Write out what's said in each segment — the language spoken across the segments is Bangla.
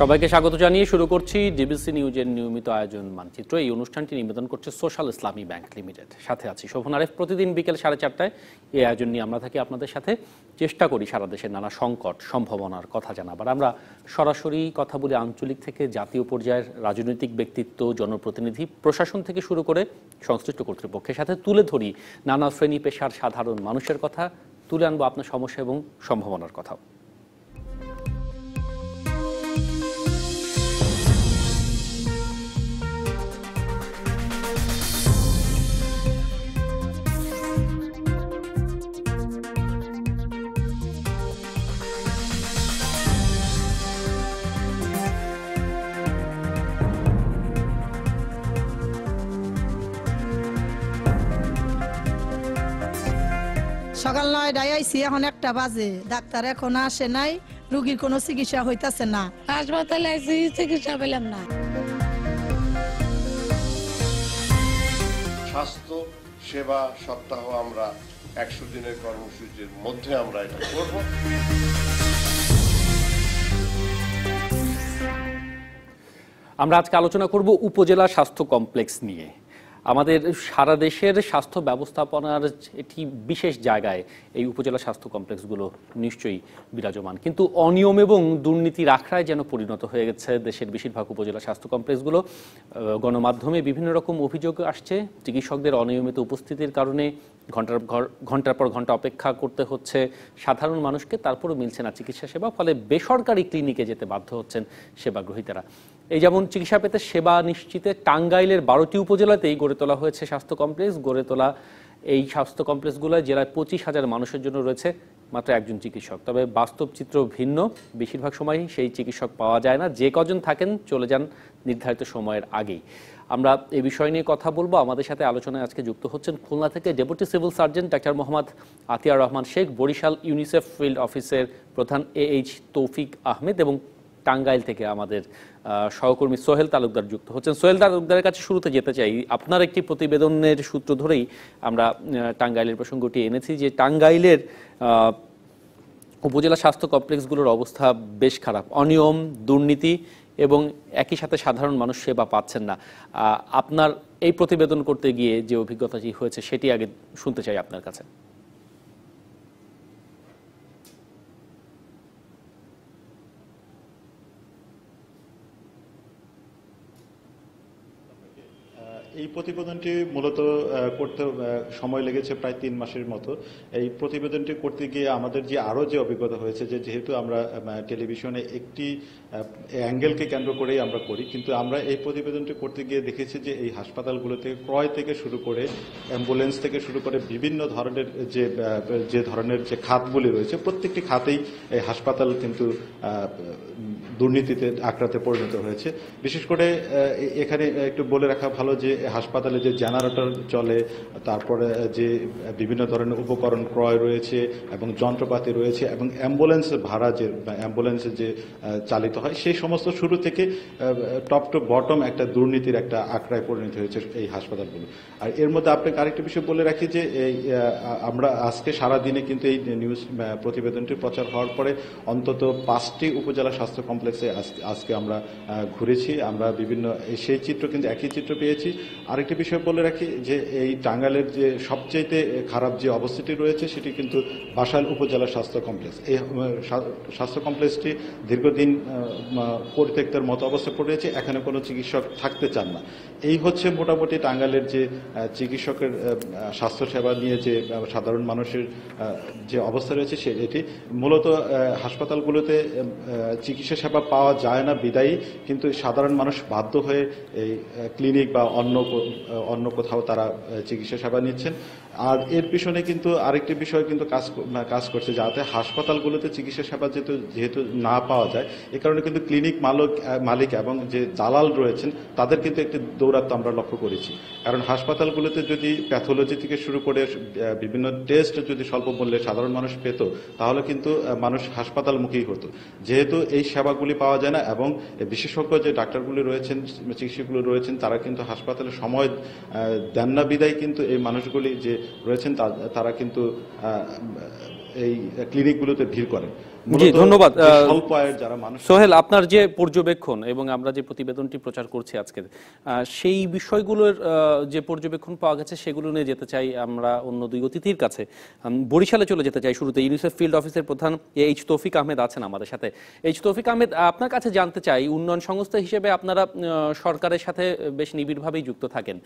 সবাইকে স্বাগত জানিয়ে শুরু করছি ডিবিসি নিউজের নিয়মিত আয়োজন মানচিত্র এই অনুষ্ঠানটি নিবেদন করছে সোশ্যাল ইসলামী ব্যাংক লিমিটেড সাথে আছি শোভন আরেফ প্রতিদিন বিকেল সাড়ে চারটায় এই আয়োজন নিয়ে আমরা থাকি আপনাদের সাথে চেষ্টা করি সারা দেশের নানা সংকট সম্ভাবনার কথা জানাবার আমরা সরাসরি কথা বলি আঞ্চলিক থেকে জাতীয় পর্যায়ের রাজনৈতিক ব্যক্তিত্ব জনপ্রতিনিধি প্রশাসন থেকে শুরু করে সংশ্লিষ্ট কর্তৃপক্ষের সাথে তুলে ধরি নানা শ্রেণী পেশার সাধারণ মানুষের কথা তুলে আনবো আপনার সমস্যা এবং সম্ভাবনার কথাও আইসি এখন একটা বাজে ডাক্তার এখন আসে নাই রুগীর কোনো চিকিৎসা হইতাছে না হাসপাতালে আইসি চিকিৎসা পেলাম না স্বাস্থ্য সেবা সপ্তাহ আমরা একশো দিনের কর্মসূচির মধ্যে আমরা এটা করব আমরা আজকে আলোচনা করব উপজেলা স্বাস্থ্য কমপ্লেক্স নিয়ে আমাদের সারা দেশের স্বাস্থ্য ব্যবস্থাপনার একটি বিশেষ জায়গায় এই উপজেলা স্বাস্থ্য কমপ্লেক্সগুলো নিশ্চয়ই বিরাজমান কিন্তু অনিয়ম এবং দুর্নীতির আখড়ায় যেন পরিণত হয়ে গেছে দেশের বেশিরভাগ উপজেলা স্বাস্থ্য কমপ্লেক্সগুলো গণমাধ্যমে বিভিন্ন রকম অভিযোগ আসছে চিকিৎসকদের অনিয়মিত উপস্থিতির কারণে ঘন্টার ঘর ঘন্টার পর ঘন্টা অপেক্ষা করতে হচ্ছে সাধারণ মানুষকে তারপরও মিলছে না চিকিৎসা সেবা ফলে বেসরকারি ক্লিনিকে যেতে বাধ্য হচ্ছেন সেবা গ্রহীতারা এই যেমন চিকিৎসা পেতে সেবা নিশ্চিতে টাঙ্গাইলের বারোটি উপজেলাতেই গড়ে তোলা হয়েছে স্বাস্থ্য কমপ্লেক্স গড়ে তোলা এই স্বাস্থ্য কমপ্লেক্সগুলো জেলায় পঁচিশ হাজার মানুষের জন্য রয়েছে মাত্র একজন চিকিৎসক তবে বাস্তব চিত্র ভিন্ন বেশিরভাগ সময় সেই চিকিৎসক পাওয়া যায় না যে কজন থাকেন চলে যান নির্ধারিত সময়ের আগেই আমরা এ বিষয় নিয়ে কথা বলবো আমাদের সাথে আলোচনায় আজকে যুক্ত হচ্ছেন খুলনা থেকে ডেপুটি সিভিল সার্জন ডাক্তার মোহাম্মদ আতিয়ার রহমান শেখ বরিশাল ইউনিসেফ ফিল্ড অফিসের প্রধান এ এইচ তৌফিক আহমেদ এবং টাঙ্গাইল থেকে আমাদের সহকর্মী সোহেল তালুকদার যুক্ত হচ্ছেন সোহেল তালুকদারের কাছে শুরুতে যেতে চাই আপনার একটি প্রতিবেদনের সূত্র ধরেই আমরা টাঙ্গাইলের প্রসঙ্গটি এনেছি যে টাঙ্গাইলের উপজেলা স্বাস্থ্য কমপ্লেক্সগুলোর অবস্থা বেশ খারাপ অনিয়ম দুর্নীতি এবং একই সাথে সাধারণ মানুষ সেবা পাচ্ছেন না আপনার এই প্রতিবেদন করতে গিয়ে যে অভিজ্ঞতাটি হয়েছে সেটি আগে শুনতে চাই আপনার কাছে এই প্রতিবেদনটি মূলত করতে সময় লেগেছে প্রায় তিন মাসের মতো এই প্রতিবেদনটি করতে গিয়ে আমাদের যে আরও যে অভিজ্ঞতা হয়েছে যে যেহেতু আমরা টেলিভিশনে একটি অ্যাঙ্গেলকে কেন্দ্র করেই আমরা করি কিন্তু আমরা এই প্রতিবেদনটি করতে গিয়ে দেখেছি যে এই হাসপাতালগুলোতে ক্রয় থেকে শুরু করে অ্যাম্বুলেন্স থেকে শুরু করে বিভিন্ন ধরনের যে যে ধরনের যে খাতগুলি রয়েছে প্রত্যেকটি খাতেই এই হাসপাতাল কিন্তু দুর্নীতিতে আক্রান্তে পরিণত হয়েছে বিশেষ করে এখানে একটু বলে রাখা ভালো যে হাসপাতালে যে জেনারেটর চলে তারপরে যে বিভিন্ন ধরনের উপকরণ ক্রয় রয়েছে এবং যন্ত্রপাতি রয়েছে এবং অ্যাম্বুলেন্স ভাড়া যে অ্যাম্বুলেন্স যে চালিত হয় সেই সমস্ত শুরু থেকে টপ টু বটম একটা দুর্নীতির একটা আক্রায় পরিণত হয়েছে এই হাসপাতালগুলো আর এর মধ্যে আপনাকে আরেকটি বিষয় বলে রাখি যে এই আমরা আজকে সারা দিনে কিন্তু এই নিউজ প্রতিবেদনটি প্রচার হওয়ার পরে অন্তত পাঁচটি উপজেলা স্বাস্থ্য কমপ্লেক্স কমপ্লেক্সে আজকে আমরা ঘুরেছি আমরা বিভিন্ন সেই চিত্র কিন্তু একই চিত্র পেয়েছি আরেকটি বিষয় বলে রাখি যে এই টাঙ্গালের যে সবচেয়েতে খারাপ যে অবস্থাটি রয়েছে সেটি কিন্তু বাসাল উপজেলা স্বাস্থ্য কমপ্লেক্স এই স্বাস্থ্য কমপ্লেক্সটি দীর্ঘদিন পরিত্যক্তের মতো অবস্থা পড়েছে এখানে কোনো চিকিৎসক থাকতে চান না এই হচ্ছে মোটামুটি টাঙ্গালের যে চিকিৎসকের স্বাস্থ্যসেবা নিয়ে যে সাধারণ মানুষের যে অবস্থা রয়েছে সে এটি মূলত হাসপাতালগুলোতে চিকিৎসা সেবা পরিষেবা পাওয়া যায় না বিদায়ী কিন্তু সাধারণ মানুষ বাধ্য হয়ে এই ক্লিনিক বা অন্য অন্য কোথাও তারা চিকিৎসা সেবা নিচ্ছেন আর এর পিছনে কিন্তু আরেকটি বিষয় কিন্তু কাজ কাজ করছে যাতে হাসপাতালগুলোতে চিকিৎসা সেবা যেহেতু যেহেতু না পাওয়া যায় এ কারণে কিন্তু ক্লিনিক মালিক মালিক এবং যে দালাল রয়েছেন তাদের কিন্তু একটি দৌরাত্ম আমরা লক্ষ্য করেছি কারণ হাসপাতালগুলোতে যদি প্যাথোলজি থেকে শুরু করে বিভিন্ন টেস্ট যদি স্বল্প মূল্যে সাধারণ মানুষ পেত তাহলে কিন্তু মানুষ হাসপাতালমুখী হতো যেহেতু এই সেবাগুলি পাওয়া যায় না এবং বিশেষজ্ঞ যে ডাক্তারগুলি রয়েছেন চিকিৎসকগুলো রয়েছেন তারা কিন্তু হাসপাতালে সময় দেন না বিদায় কিন্তু এই মানুষগুলি যে রয়েছেন তারা কিন্তু এই ক্লিনিকগুলোতে ভিড় করেন জি ধন্যবাদ সোহেল আপনার যে পর্যবেক্ষণ এবং আমরা যে প্রতিবেদনটি প্রচার করছি আজকে সেই বিষয়গুলোর যে পর্যবেক্ষণ পাওয়া গেছে সেগুলো নিয়ে যেতে চাই আমরা অন্য দুই অতিথির কাছে বরিশালে চলে যেতে চাই শুরুতে ইউনিসেফ ফিল্ড অফিসের প্রধান এইচ তৌফিক আহমেদ আছেন আমাদের সাথে এইচ তৌফিক আহমেদ আপনার কাছে জানতে চাই উন্নয়ন সংস্থা হিসেবে আপনারা সরকারের সাথে বেশ নিবিড়ভাবেই যুক্ত থাকেন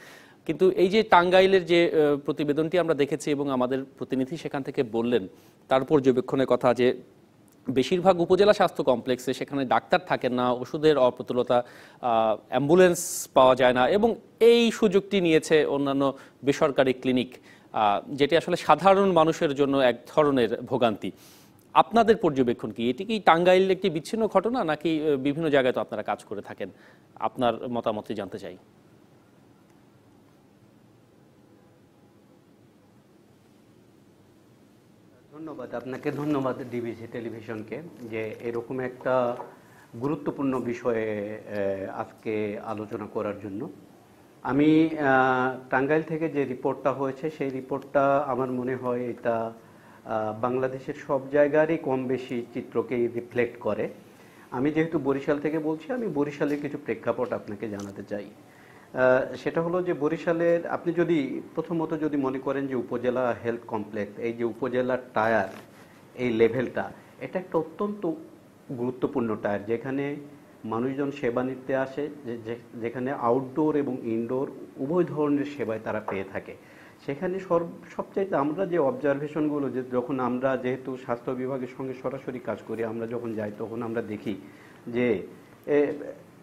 কিন্তু এই যে টাঙ্গাইলের যে প্রতিবেদনটি আমরা দেখেছি এবং আমাদের প্রতিনিধি সেখান থেকে বললেন তার পর্যবেক্ষণের কথা যে বেশিরভাগ উপজেলা স্বাস্থ্য কমপ্লেক্সে সেখানে ডাক্তার থাকেন না ওষুধের অপ্রতুলতা অ্যাম্বুলেন্স পাওয়া যায় না এবং এই সুযোগটি নিয়েছে অন্যান্য বেসরকারি ক্লিনিক যেটি আসলে সাধারণ মানুষের জন্য এক ধরনের ভোগান্তি আপনাদের পর্যবেক্ষণ কি এটি কি টাঙ্গাইল একটি বিচ্ছিন্ন ঘটনা নাকি বিভিন্ন জায়গায় তো আপনারা কাজ করে থাকেন আপনার মতামতটি জানতে চাই ধন্যবাদ আপনাকে ধন্যবাদ ডিবিসি টেলিভিশনকে যে এরকম একটা গুরুত্বপূর্ণ বিষয়ে আজকে আলোচনা করার জন্য আমি টাঙ্গাইল থেকে যে রিপোর্টটা হয়েছে সেই রিপোর্টটা আমার মনে হয় এটা বাংলাদেশের সব জায়গারই কম বেশি চিত্রকেই রিফ্লেক্ট করে আমি যেহেতু বরিশাল থেকে বলছি আমি বরিশালের কিছু প্রেক্ষাপট আপনাকে জানাতে চাই সেটা হলো যে বরিশালের আপনি যদি প্রথমত যদি মনে করেন যে উপজেলা হেলথ কমপ্লেক্স এই যে উপজেলার টায়ার এই লেভেলটা এটা একটা অত্যন্ত গুরুত্বপূর্ণ টায়ার যেখানে মানুষজন সেবা নিতে আসে যেখানে আউটডোর এবং ইনডোর উভয় ধরনের সেবায় তারা পেয়ে থাকে সেখানে সর্ব সবচাইতে আমরা যে অবজারভেশনগুলো যে যখন আমরা যেহেতু স্বাস্থ্য বিভাগের সঙ্গে সরাসরি কাজ করি আমরা যখন যাই তখন আমরা দেখি যে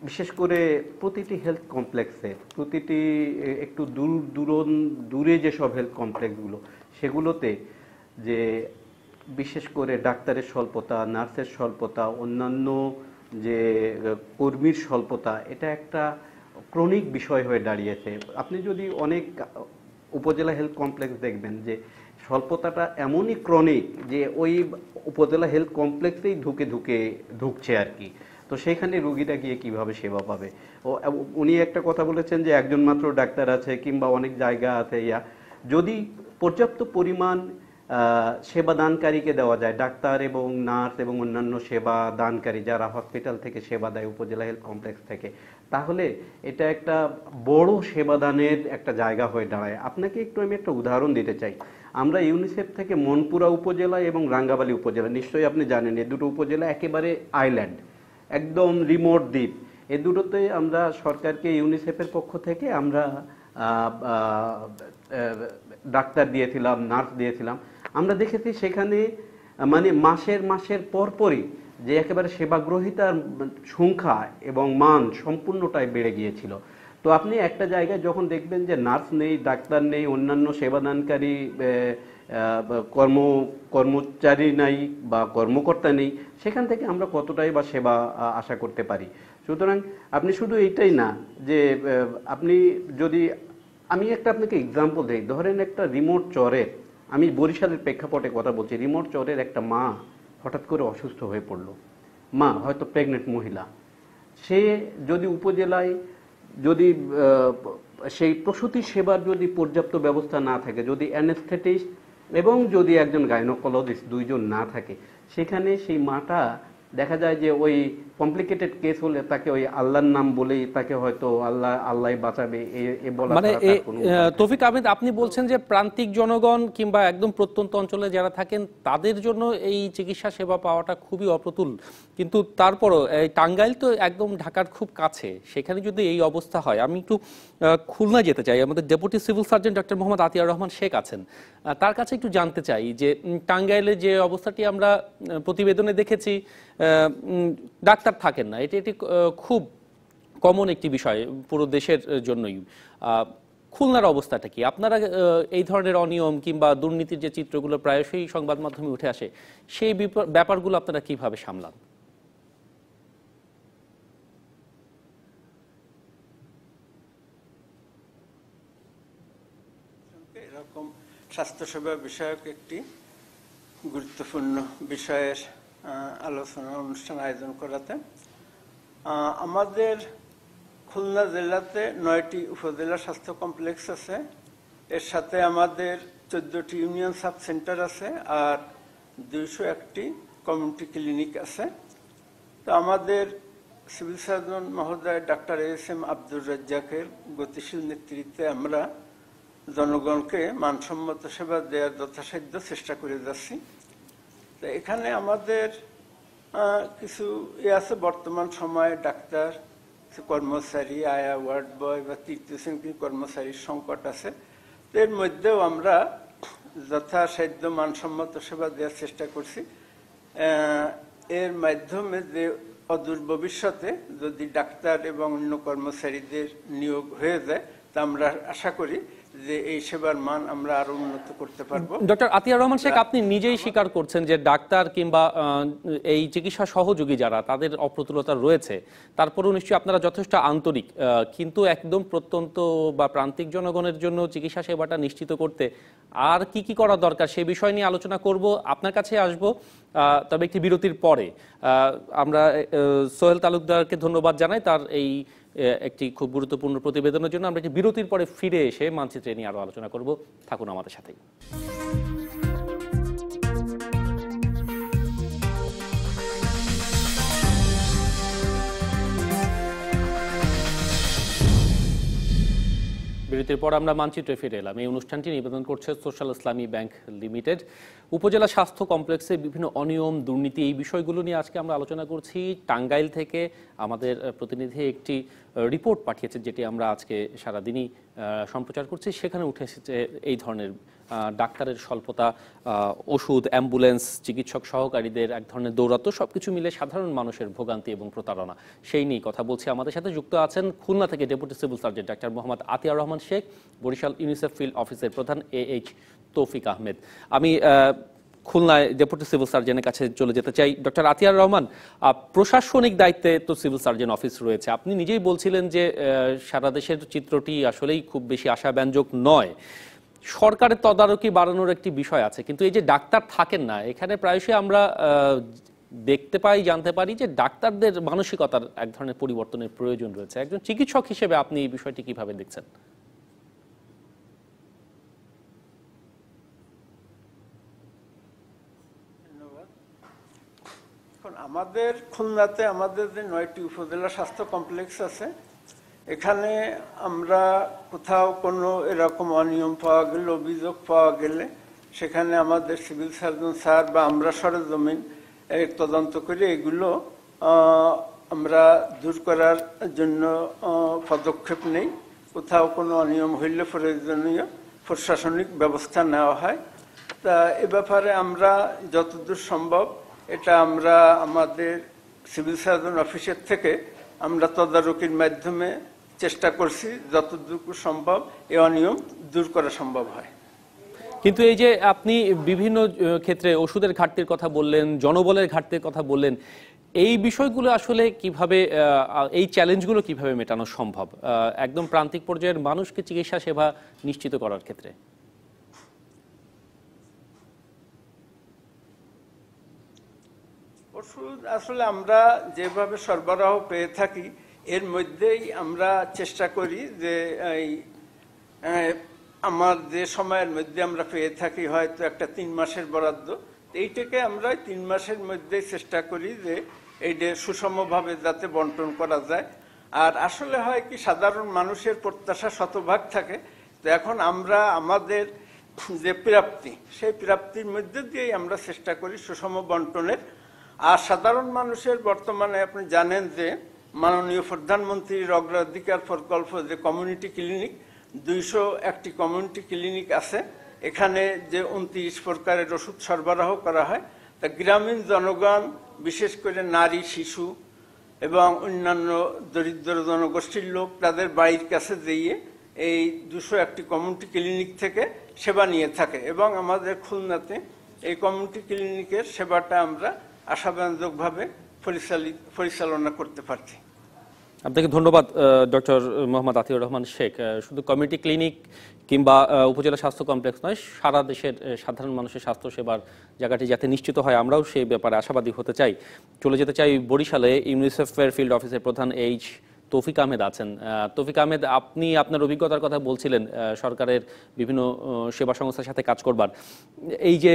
বিশেষ করে প্রতিটি হেলথ কমপ্লেক্সে প্রতিটি একটু দূর দূরন দূরে যেসব হেলথ কমপ্লেক্সগুলো সেগুলোতে যে বিশেষ করে ডাক্তারের স্বল্পতা নার্সের স্বল্পতা অন্যান্য যে কর্মীর স্বল্পতা এটা একটা ক্রনিক বিষয় হয়ে দাঁড়িয়েছে আপনি যদি অনেক উপজেলা হেলথ কমপ্লেক্স দেখবেন যে স্বল্পতাটা এমনই ক্রনিক যে ওই উপজেলা হেলথ কমপ্লেক্সেই ঢুকে ধুকে ঢুকছে আর কি তো সেখানে রুগীরা গিয়ে কিভাবে সেবা পাবে ও উনি একটা কথা বলেছেন যে একজন মাত্র ডাক্তার আছে কিংবা অনেক জায়গা আছে ইয়া যদি পর্যাপ্ত পরিমাণ সেবা দানকারীকে দেওয়া যায় ডাক্তার এবং নার্স এবং অন্যান্য সেবা দানকারী যারা হসপিটাল থেকে সেবা দেয় উপজেলা হেলথ কমপ্লেক্স থেকে তাহলে এটা একটা বড় সেবাদানের একটা জায়গা হয়ে দাঁড়ায় আপনাকে একটু আমি একটা উদাহরণ দিতে চাই আমরা ইউনিসেফ থেকে মনপুরা উপজেলা এবং রাঙ্গাবালি উপজেলা নিশ্চয়ই আপনি জানেন এই দুটো উপজেলা একেবারে আইল্যান্ড একদম রিমোট দ্বীপ এ দুটোতে আমরা সরকারকে ইউনিসেফের পক্ষ থেকে আমরা ডাক্তার দিয়েছিলাম নার্স দিয়েছিলাম আমরা দেখেছি সেখানে মানে মাসের মাসের পরপরই যে একেবারে সেবাগ্রহিতার সংখ্যা এবং মান সম্পূর্ণটাই বেড়ে গিয়েছিল তো আপনি একটা জায়গায় যখন দেখবেন যে নার্স নেই ডাক্তার নেই অন্যান্য সেবাদানকারী কর্ম কর্মচারী নাই বা কর্মকর্তা নেই সেখান থেকে আমরা কতটাই বা সেবা আশা করতে পারি সুতরাং আপনি শুধু এইটাই না যে আপনি যদি আমি একটা আপনাকে এক্সাম্পল দিই ধরেন একটা রিমোট চরের আমি বরিশালের প্রেক্ষাপটে কথা বলছি রিমোট চরের একটা মা হঠাৎ করে অসুস্থ হয়ে পড়ল মা হয়তো প্রেগনেন্ট মহিলা সে যদি উপজেলায় যদি সেই প্রসূতি সেবার যদি পর্যাপ্ত ব্যবস্থা না থাকে যদি অ্যানেস্থেটিস্ট এবং যদি একজন গাইনোকোলজিস্ট দুইজন না থাকে সেখানে সেই মাটা দেখা যায় যে ওই কমপ্লিকেটেড কেস হলে তাকে ওই আল্লাহর নাম বলেই তাকে হয়তো আল্লাহ আল্লাহ বাঁচাবে এ বলা মানে তৌফিক আহমেদ আপনি বলছেন যে প্রান্তিক জনগণ কিংবা একদম প্রত্যন্ত অঞ্চলে যারা থাকেন তাদের জন্য এই চিকিৎসা সেবা পাওয়াটা খুবই অপ্রতুল কিন্তু তারপরও টাঙ্গাইল তো একদম ঢাকার খুব কাছে সেখানে যদি এই অবস্থা হয় আমি একটু খুলনা যেতে চাই আমাদের deputy civil surgeon doctor Mohammad Atiar Rahman Sheikh আছেন তার কাছে একটু জানতে চাই যে টাঙ্গাইলে যে অবস্থাটি আমরা প্রতিবেদনে দেখেছি ডাক্তার ডাক্তার থাকেন না এটি একটি খুব কমন একটি বিষয় পুরো দেশের জন্যই খুলনার অবস্থাটা কি আপনারা এই ধরনের অনিয়ম কিংবা দুর্নীতির যে চিত্রগুলো প্রায়শই সংবাদ মাধ্যমে উঠে আসে সেই ব্যাপারগুলো আপনারা কিভাবে সামলান এরকম স্বাস্থ্যসেবা বিষয়ক একটি গুরুত্বপূর্ণ বিষয়ের আলোচনা অনুষ্ঠান আয়োজন করাতে আমাদের খুলনা জেলাতে নয়টি উপজেলা স্বাস্থ্য কমপ্লেক্স আছে এর সাথে আমাদের চোদ্দটি ইউনিয়ন সাব সেন্টার আছে আর দুইশো একটি কমিউনিটি ক্লিনিক আছে তো আমাদের সিভিল সার্জন মহোদয় ডাক্তার এস এম আব্দুর রাজ্জাকের গতিশীল নেতৃত্বে আমরা জনগণকে মানসম্মত সেবা দেওয়ার যথাসাধ্য চেষ্টা করে যাচ্ছি তো এখানে আমাদের কিছু এ আছে বর্তমান সময়ে ডাক্তার কর্মচারী আয়া ওয়ার্ড বয় বা তৃতীয় শ্রেণীর কর্মচারীর সংকট আছে তো এর মধ্যেও আমরা যথাসাধ্য মানসম্মত সেবা দেওয়ার চেষ্টা করছি এর মাধ্যমে যে অদূর ভবিষ্যতে যদি ডাক্তার এবং অন্য কর্মচারীদের নিয়োগ হয়ে যায় তা আমরা আশা করি যে এই সেবার মান আমরা আরো উন্নত করতে পারবো ডক্টর আতিয়া রহমান শেখ আপনি নিজেই স্বীকার করছেন যে ডাক্তার কিংবা এই চিকিৎসা সহযোগী যারা তাদের অপ্রতুলতা রয়েছে তারপরে নিশ্চয়ই আপনারা যথেষ্ট আন্তরিক কিন্তু একদম প্রত্যন্ত বা প্রান্তিক জনগণের জন্য চিকিৎসা সেবাটা নিশ্চিত করতে আর কি কি করা দরকার সে বিষয় নিয়ে আলোচনা করব আপনার কাছে আসব তবে একটি বিরতির পরে আমরা সোহেল তালুকদারকে ধন্যবাদ জানাই তার এই একটি খুব গুরুত্বপূর্ণ প্রতিবেদনের জন্য আমরা একটি বিরতির পরে ফিরে এসে মানচিত্রে নিয়ে আরও আলোচনা করব থাকুন আমাদের সাথেই বিরতির পর আমরা মানচিত্রে ফিরে এলাম এই অনুষ্ঠানটি নিবেদন করছে সোশ্যাল ইসলামী ব্যাংক লিমিটেড উপজেলা স্বাস্থ্য কমপ্লেক্সে বিভিন্ন অনিয়ম দুর্নীতি এই বিষয়গুলো নিয়ে আজকে আমরা আলোচনা করছি টাঙ্গাইল থেকে আমাদের প্রতিনিধি একটি রিপোর্ট পাঠিয়েছে যেটি আমরা আজকে সারাদিনই সম্প্রচার করছি সেখানে উঠে এসেছে এই ধরনের ডাক্তারের স্বল্পতা ওষুধ অ্যাম্বুলেন্স চিকিৎসক সহকারীদের এক ধরনের দৌরাত্ম সব কিছু মিলে সাধারণ মানুষের ভোগান্তি এবং প্রতারণা সেই নিয়ে কথা বলছি আমাদের সাথে যুক্ত আছেন খুলনা থেকে ডেপুটি সিভিল সার্জন ডাক্তার মোহাম্মদ আতিয়ার রহমান শেখ বরিশাল ইউনিসেফ ফিল্ড অফিসের প্রধান এ এইচ তৌফিক আহমেদ আমি খুলনায় ডেপুটি সিভিল সার্জনের কাছে চলে যেতে চাই ডক্টর আতিয়ার রহমান প্রশাসনিক দায়িত্বে তো সিভিল সার্জন অফিস রয়েছে আপনি নিজেই বলছিলেন যে সারা দেশের চিত্রটি আসলেই খুব বেশি আশাব্যঞ্জক নয় সরকারের তদারকি বাড়ানোর একটি বিষয় আছে কিন্তু এই যে ডাক্তার থাকেন না এখানে প্রায়শই আমরা দেখতে পাই জানতে পারি যে ডাক্তারদের মানসিকতার এক ধরনের পরিবর্তনের প্রয়োজন রয়েছে একজন চিকিৎসক হিসেবে আপনি এই বিষয়টি কিভাবে দেখছেন এখন আমাদের খুলনাতে আমাদের যে নয়টি উপজেলা স্বাস্থ্য কমপ্লেক্স আছে এখানে আমরা কোথাও কোনো এরকম অনিয়ম পাওয়া গেলে অভিযোগ পাওয়া গেলে সেখানে আমাদের সিভিল সার্জন স্যার বা আমরা সরজমিন তদন্ত করে এগুলো আমরা দূর করার জন্য পদক্ষেপ নেই কোথাও কোনো অনিয়ম হইলে প্রয়োজনীয় প্রশাসনিক ব্যবস্থা নেওয়া হয় তা এ ব্যাপারে আমরা যতদূর সম্ভব এটা আমরা আমাদের সিভিল সার্জন অফিসের থেকে আমরা তদারকির মাধ্যমে চেষ্টা করছি যতটুকু সম্ভব এ অনিয়ম দূর করা সম্ভব হয় কিন্তু এই যে আপনি বিভিন্ন ক্ষেত্রে ওষুধের ঘাটতির কথা বললেন জনবলের ঘাটতির কথা বললেন এই বিষয়গুলো আসলে কিভাবে এই চ্যালেঞ্জগুলো কিভাবে মেটানো সম্ভব একদম প্রান্তিক পর্যায়ের মানুষকে চিকিৎসা সেবা নিশ্চিত করার ক্ষেত্রে ফুড আসলে আমরা যেভাবে সরবরাহ পেয়ে থাকি এর মধ্যেই আমরা চেষ্টা করি যে এই আমার যে সময়ের মধ্যে আমরা পেয়ে থাকি হয়তো একটা তিন মাসের বরাদ্দ এইটাকে আমরা তিন মাসের মধ্যে চেষ্টা করি যে এইটা সুষমভাবে যাতে বন্টন করা যায় আর আসলে হয় কি সাধারণ মানুষের প্রত্যাশা শতভাগ থাকে তো এখন আমরা আমাদের যে প্রাপ্তি সেই প্রাপ্তির মধ্যে দিয়েই আমরা চেষ্টা করি সুষম বন্টনের আর সাধারণ মানুষের বর্তমানে আপনি জানেন যে মাননীয় প্রধানমন্ত্রীর অগ্রাধিকার প্রকল্প যে কমিউনিটি ক্লিনিক দুইশো একটি কমিউনিটি ক্লিনিক আছে এখানে যে উনত্রিশ প্রকারের ওষুধ সরবরাহ করা হয় তা গ্রামীণ জনগণ বিশেষ করে নারী শিশু এবং অন্যান্য দরিদ্র জনগোষ্ঠীর লোক তাদের বাড়ির কাছে যেয়ে এই দুশো একটি কমিউনিটি ক্লিনিক থেকে সেবা নিয়ে থাকে এবং আমাদের খুলনাতে এই কমিউনিটি ক্লিনিকের সেবাটা আমরা আশাব্যঞ্জকভাবে পরিচালনা করতে পারছি আপনাকে ধন্যবাদ ডক্টর মোহাম্মদ আতিউর রহমান শেখ শুধু কমিউনিটি ক্লিনিক কিংবা উপজেলা স্বাস্থ্য কমপ্লেক্স নয় সারা দেশের সাধারণ মানুষের স্বাস্থ্যসেবার জায়গাটি যাতে নিশ্চিত হয় আমরাও সেই ব্যাপারে আশাবাদী হতে চাই চলে যেতে চাই বরিশালে ইউনিসেফের ফিল্ড অফিসের প্রধান এইচ তৌফিক আহমেদ আছেন তৌফিক আহমেদ আপনি আপনার অভিজ্ঞতার কথা বলছিলেন সরকারের বিভিন্ন সেবা সংস্থার সাথে কাজ করবার এই যে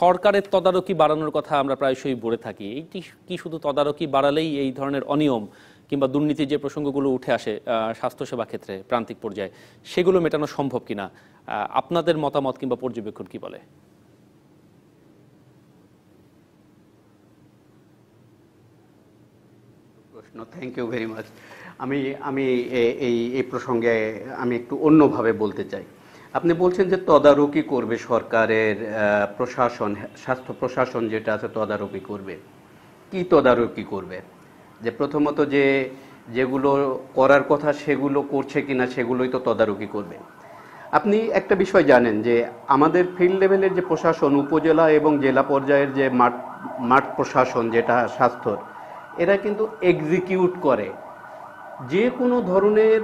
সরকারের তদারকি বাড়ানোর কথা আমরা প্রায়শই বলে থাকি এইটি কি শুধু তদারকি বাড়ালেই এই ধরনের অনিয়ম কিংবা দুর্নীতির যে প্রসঙ্গগুলো উঠে আসে স্বাস্থ্যসেবা ক্ষেত্রে প্রান্তিক পর্যায়ে সেগুলো মেটানো সম্ভব কিনা আপনাদের মতামত কিংবা পর্যবেক্ষণ কি বলে no thank you very much আমি আমি এই এই প্রসঙ্গে আমি একটু অন্যভাবে বলতে চাই আপনি বলছেন যে তদারকি করবে সরকারের প্রশাসন স্বাস্থ্য প্রশাসন যেটা আছে তদারকি করবে কি তদারকি করবে যে প্রথমত যে যেগুলো করার কথা সেগুলো করছে কিনা সেগুলোই তো তদারকি করবে আপনি একটা বিষয় জানেন যে আমাদের ফিল্ড লেভেলের যে প্রশাসন উপজেলা এবং জেলা পর্যায়ের যে মাঠ মাঠ প্রশাসন যেটা স্বাস্থ্যর এরা কিন্তু এক্সিকিউট করে যে কোনো ধরনের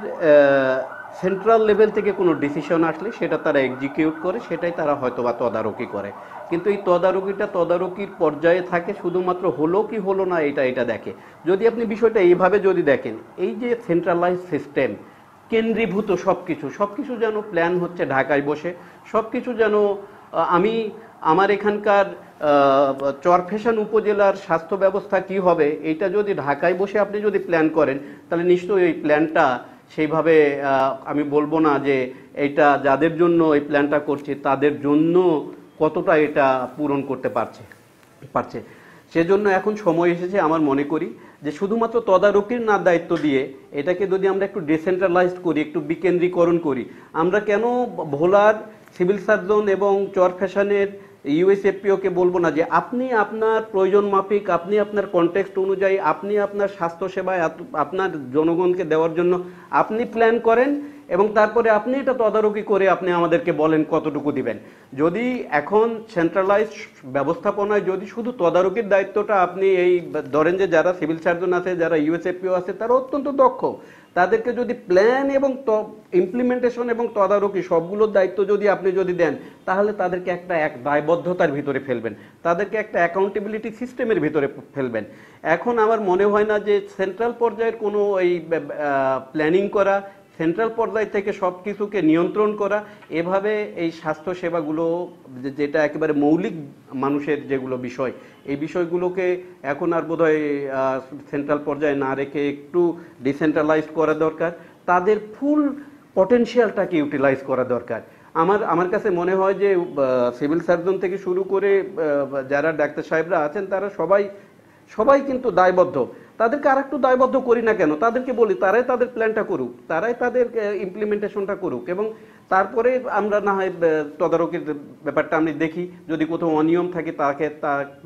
সেন্ট্রাল লেভেল থেকে কোনো ডিসিশন আসলে সেটা তারা এক্সিকিউট করে সেটাই তারা হয়তো বা তদারকি করে কিন্তু এই তদারকিটা তদারকির পর্যায়ে থাকে শুধুমাত্র হলো কি হলো না এটা এটা দেখে যদি আপনি বিষয়টা এইভাবে যদি দেখেন এই যে সেন্ট্রালাইজ সিস্টেম কেন্দ্রীভূত সব কিছু সব কিছু যেন প্ল্যান হচ্ছে ঢাকায় বসে সব কিছু যেন আমি আমার এখানকার চরফেশান উপজেলার স্বাস্থ্য ব্যবস্থা কি হবে এটা যদি ঢাকায় বসে আপনি যদি প্ল্যান করেন তাহলে নিশ্চয়ই এই প্ল্যানটা সেইভাবে আমি বলবো না যে এটা যাদের জন্য এই প্ল্যানটা করছি তাদের জন্য কতটা এটা পূরণ করতে পারছে পারছে সেজন্য এখন সময় এসেছে আমার মনে করি যে শুধুমাত্র তদারকির না দায়িত্ব দিয়ে এটাকে যদি আমরা একটু ডিসেন্ট্রালাইজড করি একটু বিকেন্দ্রীকরণ করি আমরা কেন ভোলার সিভিল সার্জন এবং চর ফ্যাশনের ইউএসএফপিওকে বলবো না যে আপনি আপনার প্রয়োজন মাফিক আপনি আপনার কনটেক্সট অনুযায়ী আপনি আপনার স্বাস্থ্যসেবায় আপনার জনগণকে দেওয়ার জন্য আপনি প্ল্যান করেন এবং তারপরে আপনি এটা তদারকি করে আপনি আমাদেরকে বলেন কতটুকু দিবেন যদি এখন সেন্ট্রালাইজ ব্যবস্থাপনায় যদি শুধু তদারকির দায়িত্বটা আপনি এই ধরেন যে যারা সিভিল সার্জন আছে যারা ইউএসএফপিও আছে তারা অত্যন্ত দক্ষ তাদেরকে যদি প্ল্যান এবং ইমপ্লিমেন্টেশন এবং তদারকি সবগুলোর দায়িত্ব যদি আপনি যদি দেন তাহলে তাদেরকে একটা এক দায়বদ্ধতার ভিতরে ফেলবেন তাদেরকে একটা অ্যাকাউন্টেবিলিটি সিস্টেমের ভিতরে ফেলবেন এখন আমার মনে হয় না যে সেন্ট্রাল পর্যায়ের কোনো এই প্ল্যানিং করা সেন্ট্রাল পর্যায় থেকে সব কিছুকে নিয়ন্ত্রণ করা এভাবে এই স্বাস্থ্যসেবাগুলো যেটা একেবারে মৌলিক মানুষের যেগুলো বিষয় এই বিষয়গুলোকে এখন আর বোধহয় সেন্ট্রাল পর্যায়ে না রেখে একটু ডিসেন্ট্রালাইজ করা দরকার তাদের ফুল পটেনশিয়ালটাকে ইউটিলাইজ করা দরকার আমার আমার কাছে মনে হয় যে সিভিল সার্জন থেকে শুরু করে যারা ডাক্তার সাহেবরা আছেন তারা সবাই সবাই কিন্তু দায়বদ্ধ তাদেরকে আর একটু দায়বদ্ধ করি না কেন তাদেরকে বলি তারাই তাদের প্ল্যানটা করুক তারাই তাদের ইমপ্লিমেন্টেশনটা করুক এবং তারপরে আমরা না হয় তদারকির ব্যাপারটা আমি দেখি যদি কোথাও অনিয়ম থাকে তাকে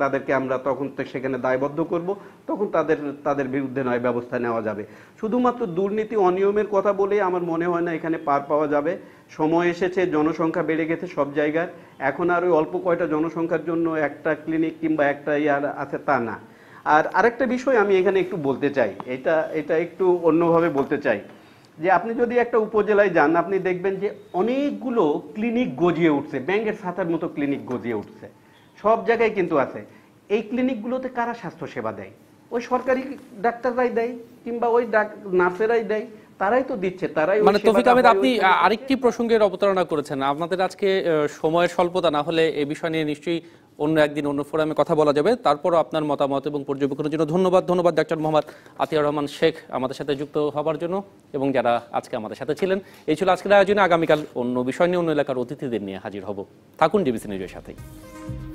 তাদেরকে আমরা তখন সেখানে দায়বদ্ধ করব তখন তাদের তাদের বিরুদ্ধে নয় ব্যবস্থা নেওয়া যাবে শুধুমাত্র দুর্নীতি অনিয়মের কথা বলে আমার মনে হয় না এখানে পার পাওয়া যাবে সময় এসেছে জনসংখ্যা বেড়ে গেছে সব জায়গায় এখন আর ওই অল্প কয়টা জনসংখ্যার জন্য একটা ক্লিনিক কিংবা একটা ইয়ার আছে তা না আর আরেকটা বিষয় আমি এখানে একটু বলতে চাই এটা এটা একটু অন্যভাবে বলতে চাই যে আপনি যদি একটা উপজেলায় যান আপনি দেখবেন যে অনেকগুলো ক্লিনিক গজিয়ে উঠছে ব্যাংকের ছাতার মতো ক্লিনিক গজিয়ে উঠছে সব জায়গায় কিন্তু আছে এই ক্লিনিকগুলোতে কারা স্বাস্থ্য সেবা দেয় ওই সরকারি ডাক্তাররাই দেয় কিংবা ওই নার্সেরাই দেয় তারাই তো দিচ্ছে তারাই মানে তফিক আহমেদ আপনি আরেকটি প্রসঙ্গের অবতারণা করেছেন আপনাদের আজকে সময়ের স্বল্পতা না হলে এ বিষয় নিয়ে নিশ্চয়ই অন্য একদিন অন্য ফোরামে কথা বলা যাবে তারপরও আপনার মতামত এবং পর্যবেক্ষণের জন্য ধন্যবাদ ধন্যবাদ ডাক্তার মোহাম্মদ আতিয়ার রহমান শেখ আমাদের সাথে যুক্ত হবার জন্য এবং যারা আজকে আমাদের সাথে ছিলেন এই ছিল আজকের আয়োজনে আগামীকাল অন্য বিষয় নিয়ে অন্য এলাকার অতিথিদের নিয়ে হাজির হব থাকুন ডিবিসি নিউজের সাথেই